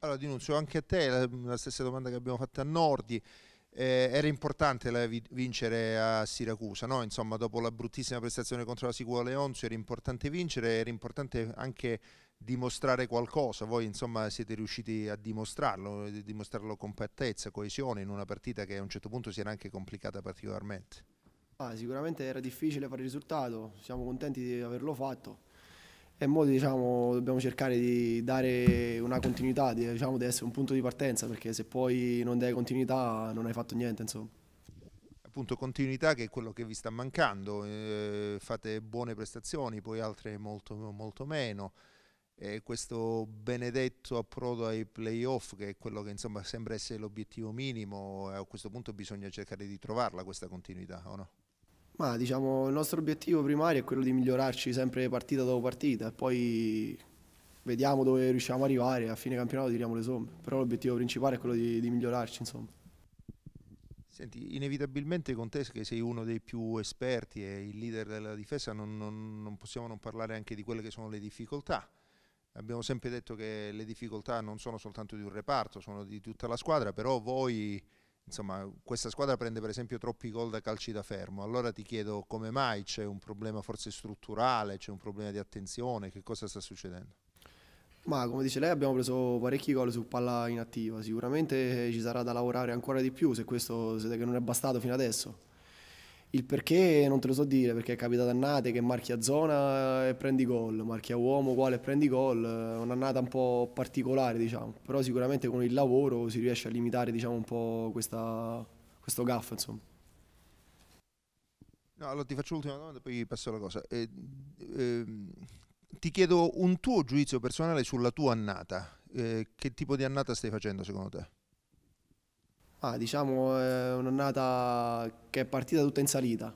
Allora Dinuzio, anche a te la, la stessa domanda che abbiamo fatto a Nordi. Eh, era importante la, vincere a Siracusa, no? Insomma, dopo la bruttissima prestazione contro la Sicura Leonzio era importante vincere, era importante anche dimostrare qualcosa. Voi insomma siete riusciti a dimostrarlo, a dimostrarlo con pattezza, coesione in una partita che a un certo punto si era anche complicata particolarmente. Ah, sicuramente era difficile fare il risultato, siamo contenti di averlo fatto e noi diciamo, dobbiamo cercare di dare una continuità, di, diciamo, di essere un punto di partenza, perché se poi non dai continuità non hai fatto niente. Insomma. Appunto, continuità che è quello che vi sta mancando, eh, fate buone prestazioni, poi altre molto, molto meno. E questo benedetto approdo ai playoff che è quello che insomma sembra essere l'obiettivo minimo a questo punto bisogna cercare di trovarla questa continuità o no? Ma diciamo il nostro obiettivo primario è quello di migliorarci sempre partita dopo partita e poi vediamo dove riusciamo ad arrivare, a fine campionato tiriamo le somme, però l'obiettivo principale è quello di, di migliorarci insomma. Senti, inevitabilmente con te che sei uno dei più esperti e il leader della difesa non, non, non, possiamo non parlare anche di quelle che sono le difficoltà. Abbiamo sempre detto che le difficoltà non sono soltanto di un reparto, sono di tutta la squadra, però voi insomma, questa squadra prende per esempio troppi gol da calci da fermo, allora ti chiedo come mai c'è un problema forse strutturale, c'è un problema di attenzione, che cosa sta succedendo? Ma come dice lei abbiamo preso parecchi gol su palla inattiva, sicuramente ci sarà da lavorare ancora di più se questo se non è bastato fino adesso. Il perché non te lo so dire, perché è capitato annate che marchia zona e prendi gol, marchia uomo uguale e prendi gol, eh, un'annata un po' particolare diciamo, però sicuramente con il lavoro si riesce a limitare diciamo, un po' questa, questo gaff insomma. No, allora ti faccio l'ultima domanda e poi passo alla cosa. Eh, ehm, ti chiedo un tuo giudizio personale sulla tua annata, eh, che tipo di annata stai facendo secondo te? Ah, diciamo è eh, un'annata che è partita tutta in salita,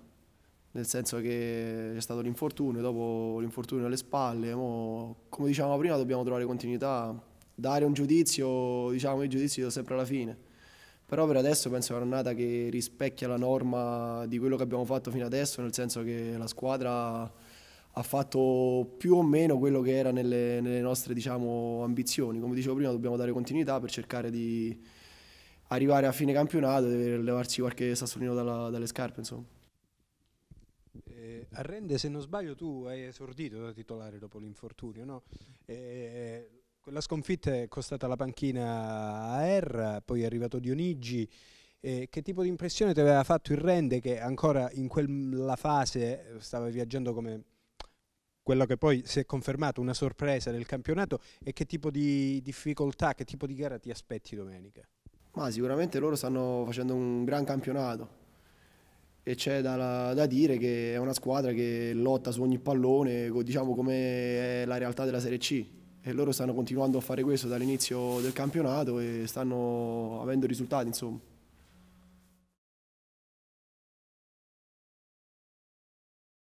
nel senso che c'è stato l'infortunio, dopo l'infortunio alle spalle, mo, come dicevamo prima dobbiamo trovare continuità, dare un giudizio, diciamo i giudizi do sempre alla fine, però per adesso penso che è un'annata che rispecchia la norma di quello che abbiamo fatto fino adesso, nel senso che la squadra ha fatto più o meno quello che era nelle, nelle nostre diciamo, ambizioni, come dicevo prima dobbiamo dare continuità per cercare di arrivare a fine campionato deve levarsi qualche sassolino dalla, dalle scarpe. Insomma. Eh, Arrende, se non sbaglio, tu hai esordito da titolare dopo l'infortunio, no? Eh, quella sconfitta è costata la panchina a Erra, poi è arrivato Dionigi. Eh, che tipo di impressione ti aveva fatto il Rende che ancora in quella fase eh, stava viaggiando come quello che poi si è confermato una sorpresa del campionato e che tipo di difficoltà, che tipo di gara ti aspetti domenica? Ma sicuramente loro stanno facendo un gran campionato e c'è da, da, dire che è una squadra che lotta su ogni pallone, diciamo come è la realtà della Serie C e loro stanno continuando a fare questo dall'inizio del campionato e stanno avendo risultati insomma.